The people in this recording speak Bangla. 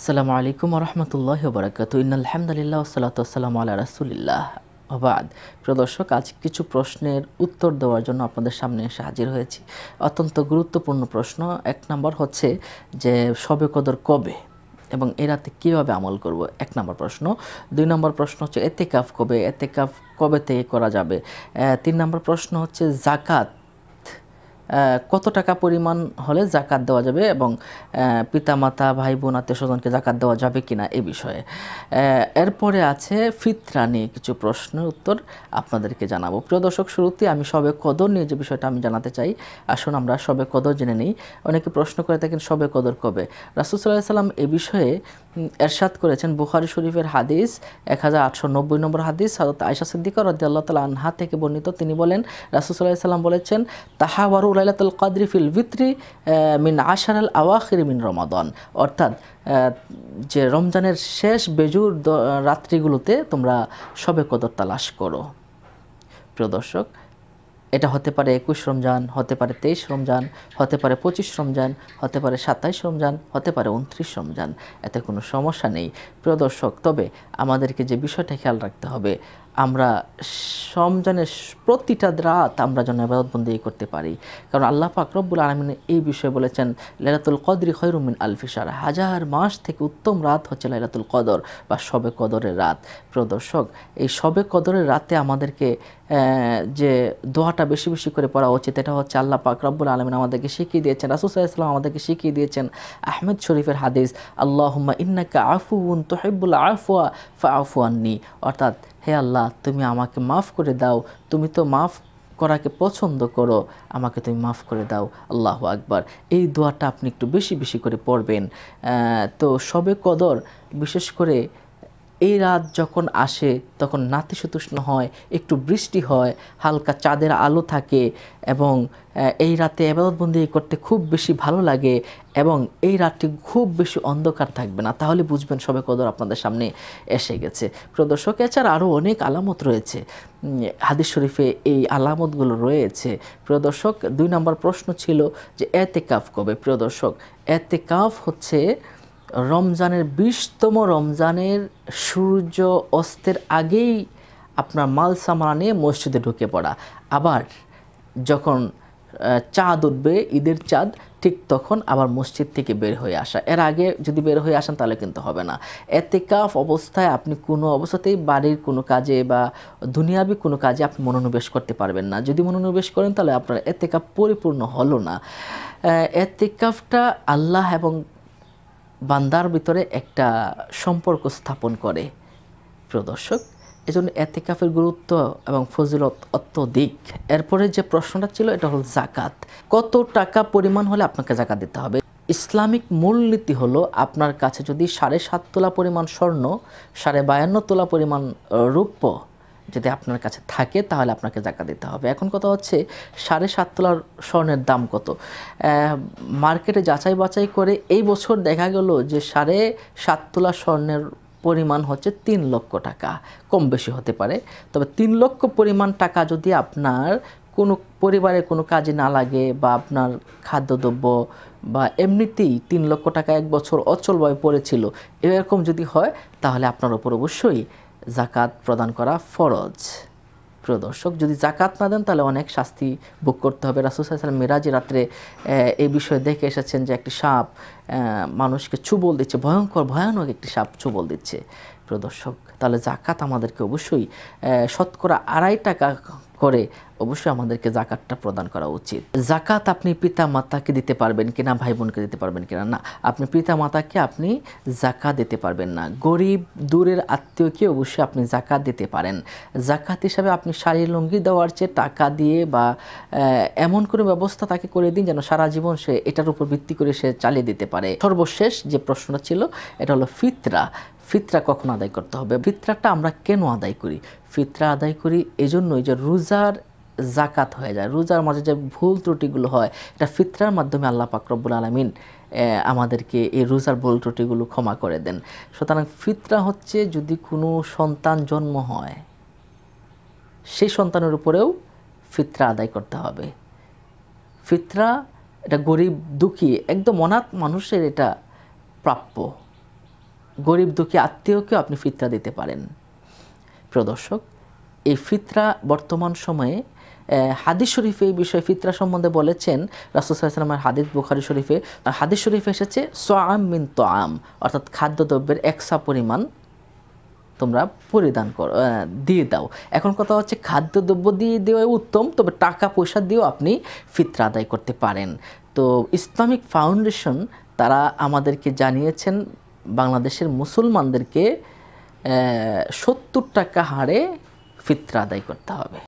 আসসালামু আলাইকুম রহমতুল্লাহ বরাকাত ইনালহামদুলিল্লাহ সালাতাম আল্লাহ রাসুলিল্লাহ অবাদ প্রদর্শক আজ কিছু প্রশ্নের উত্তর দেওয়ার জন্য আপনাদের সামনে এসে হাজির হয়েছি অত্যন্ত গুরুত্বপূর্ণ প্রশ্ন এক নম্বর হচ্ছে যে সবে কদর কবে এবং এ রাতে কীভাবে আমল করব এক নম্বর প্রশ্ন দুই নম্বর প্রশ্ন হচ্ছে এতে কাফ কবে এতে কাফ কবে থেকে করা যাবে তিন নম্বর প্রশ্ন হচ্ছে জাকাত কত টাকা পরিমাণ হলে জাকাত দেওয়া যাবে এবং পিতামাতা ভাই বোন আত্মীয় স্বজনকে জাকাত দেওয়া যাবে কি না এ বিষয়ে এরপরে আছে ফিতরা নিয়ে কিছু প্রশ্নের উত্তর আপনাদেরকে জানাবো প্রিয় দর্শক শুরুতে আমি সবে কদর নিয়ে যে বিষয়টা আমি জানাতে চাই আসুন আমরা সবে কদর জেনে নিই অনেকে প্রশ্ন করে থাকেন সবে কদর কবে সাল্লাহ সাল্লাম এ বিষয়ে এরশাদ করেছেন বুখারি শরীফের হাদিস এক হাজার আটশো নব্বই নম্বর হাদিস হজরত আয়সা সিদ্দিকর রদ্দাল্লাহ তালা আনহা থেকে বর্ণিত তিনি বলেন সাল্লাহ সাল্লাম বলেছেন তাহাওয়ারু লাইলাতুল কাদরি ফিল ভিত্রি মিন আশার আওয়াখির মিন রমাদন অর্থাৎ যে রমজানের শেষ বেজুর রাত্রিগুলোতে তোমরা সবে কদর তালাশ করো প্রিয় দর্শক এটা হতে পারে একুশ রমজান হতে পারে তেইশ রমজান হতে পারে পঁচিশ রমজান হতে পারে সাতাইশ রমজান হতে পারে উনত্রিশ রমজান এতে কোনো সমস্যা নেই প্রিয় দর্শক তবে আমাদেরকে যে বিষয়টা খেয়াল রাখতে হবে আমরা সমজানের প্রতিটা রাত আমরা যেন আবাদতবন্দি করতে পারি কারণ আল্লাহ পাক রব্বুল আলমিন এই বিষয়ে বলেছেন লাইলাতুল কদরি খৈরুমিন আলফিসার হাজার মাস থেকে উত্তম রাত হচ্ছে লাইলাতুল কদর বা সবে কদরের রাত প্রদর্শক এই সবে কদরের রাতে আমাদেরকে যে দোয়াটা বেশি বেশি করে পড়া উচিত এটা হচ্ছে আল্লাহ পাক রব্বুল আলমিন আমাদেরকে শিখিয়ে দিয়েছেন রাসুসাহ ইসলাম আমাদেরকে শিখিয়ে দিয়েছেন আহমেদ শরীফের হাদিস আল্লাহ ইন্নাকা আফুন তোহেবুল আফুয়া ফা আফুয়ান্নি অর্থাৎ হে আল্লাহ তুমি আমাকে মাফ করে দাও তুমি তো মাফ করাকে পছন্দ করো আমাকে তুমি মাফ করে দাও আল্লাহ আকবার এই দোয়াটা আপনি একটু বেশি বেশি করে পড়বেন তো সবে কদর বিশেষ করে এই রাত যখন আসে তখন নাতিশীতোষ্ণ হয় একটু বৃষ্টি হয় হালকা চাঁদের আলো থাকে এবং এই রাতে আবাদতবন্দি করতে খুব বেশি ভালো লাগে এবং এই রাতটি খুব বেশি অন্ধকার থাকবে না তাহলে বুঝবেন সবে কদর আপনাদের সামনে এসে গেছে প্রদর্শক এছাড়া আরও অনেক আলামত রয়েছে হাদিস শরীফে এই আলামতগুলো রয়েছে প্রদর্শক দুই নম্বর প্রশ্ন ছিল যে এতে কাফ কবে প্রদর্শক এতে কাফ হচ্ছে রমজানের বিশতম রমজানের সূর্য অস্তের আগেই আপনার মাল সামানা নিয়ে মসজিদে ঢুকে পড়া আবার যখন চাঁদ উঠবে ঈদের চাঁদ ঠিক তখন আবার মসজিদ থেকে বের হয়ে আসা এর আগে যদি বের হয়ে আসেন তাহলে কিন্তু হবে না এতে কাফ অবস্থায় আপনি কোনো অবস্থাতেই বাড়ির কোনো কাজে বা দুনিয়াবি কোনো কাজে আপনি মনোনিবেশ করতে পারবেন না যদি মনোনিবেশ করেন তাহলে আপনার এতে কাপ পরিপূর্ণ হলো না এতে কাফটা আল্লাহ এবং বান্দার ভিতরে একটা সম্পর্ক স্থাপন করে প্রদর্শক দর্শক এতে এতেকাফের গুরুত্ব এবং ফজিলত অত্যধিক এরপরে যে প্রশ্নটা ছিল এটা হল জাকাত কত টাকা পরিমাণ হলে আপনাকে জাকাত দিতে হবে ইসলামিক মূলনীতি হলো আপনার কাছে যদি সাড়ে সাত তোলা পরিমাণ স্বর্ণ সাড়ে বায়ান্ন তোলা পরিমাণ রূপ যদি আপনার কাছে থাকে তাহলে আপনাকে জাকা দিতে হবে এখন কথা হচ্ছে সাড়ে সাত তোলার স্বর্ণের দাম কত মার্কেটে যাচাই বাছাই করে এই বছর দেখা গেল যে সাড়ে সাত তোলা স্বর্ণের পরিমাণ হচ্ছে তিন লক্ষ টাকা কম বেশি হতে পারে তবে তিন লক্ষ পরিমাণ টাকা যদি আপনার কোনো পরিবারে কোনো কাজে না লাগে বা আপনার খাদ্যদ্রব্য বা এমনিতেই তিন লক্ষ টাকা এক বছর অচলভাবে পড়েছিল এরকম যদি হয় তাহলে আপনার ওপর অবশ্যই জাকাত প্রদান করা ফরজ প্রদর্শক যদি জাকাত না দেন তাহলে অনেক শাস্তি ভোগ করতে হবে রাসুসাল্লাম মিরাজি রাত্রে এই বিষয়ে দেখে এসেছেন যে একটি সাপ মানুষকে চুবল দিচ্ছে ভয়ঙ্কর ভয়ানক একটি সাপ চুবল দিচ্ছে প্রিয় দর্শক তাহলে জাকাত আমাদেরকে অবশ্যই শতকরা আড়াই টাকা করে অবশ্যই আমাদেরকে জাকাতটা প্রদান করা উচিত জাকাত আপনি পিতা মাতাকে দিতে পারবেন কিনা ভাই বোনকে দিতে পারবেন কিনা না আপনি পিতা মাতাকে আপনি জাকাত দিতে পারবেন না গরিব দূরের আত্মীয়কে অবশ্যই আপনি জাকাত দিতে পারেন জাকাত হিসাবে আপনি শাড়ি লুঙ্গি দেওয়ার চেয়ে টাকা দিয়ে বা এমন কোনো ব্যবস্থা তাকে করে দিন যেন সারা জীবন সে এটার উপর ভিত্তি করে সে চালিয়ে দিতে পারে সর্বশেষ যে প্রশ্নটা ছিল এটা হলো ফিতরা ফিতরা কখন আদায় করতে হবে ফিতরাটা আমরা কেন আদায় করি ফিতরা আদায় করি এজন্যই যে রোজার জাকাত হয়ে যায় রোজার মাঝে যে ভুল ত্রুটিগুলো হয় এটা ফিতরার মাধ্যমে আল্লাহ পাকরব্বুল আলমিন আমাদেরকে এই রোজার ভুল ত্রুটিগুলো ক্ষমা করে দেন সুতরাং ফিতরা হচ্ছে যদি কোনো সন্তান জন্ম হয় সেই সন্তানের উপরেও ফিতরা আদায় করতে হবে ফিতরা এটা গরিব দুঃখী একদম অনাথ মানুষের এটা প্রাপ্য গরিব দুঃখী আত্মীয়কেও আপনি ফিতরা দিতে পারেন প্রদর্শক এই ফিতরা বর্তমান সময়ে হাদিস শরীফে এই বিষয়ে ফিতরা সম্বন্ধে বলেছেন রাসুসাল্লামের হাদিস বুখারি শরীফে হাদিস শরীফে এসেছে সোয়াম মিন তোয়াম অর্থাৎ খাদ্যদ্রব্যের একসা পরিমাণ তোমরা পরিধান করো দিয়ে দাও এখন কথা হচ্ছে খাদ্যদ্রব্য দিয়ে দেওয়া উত্তম তবে টাকা পয়সা দিয়েও আপনি ফিতরা আদায় করতে পারেন তো ইসলামিক ফাউন্ডেশন তারা আমাদেরকে জানিয়েছেন বাংলাদেশের মুসলমানদেরকে সত্তর টাকা হারে ফিতরা আদায় করতে হবে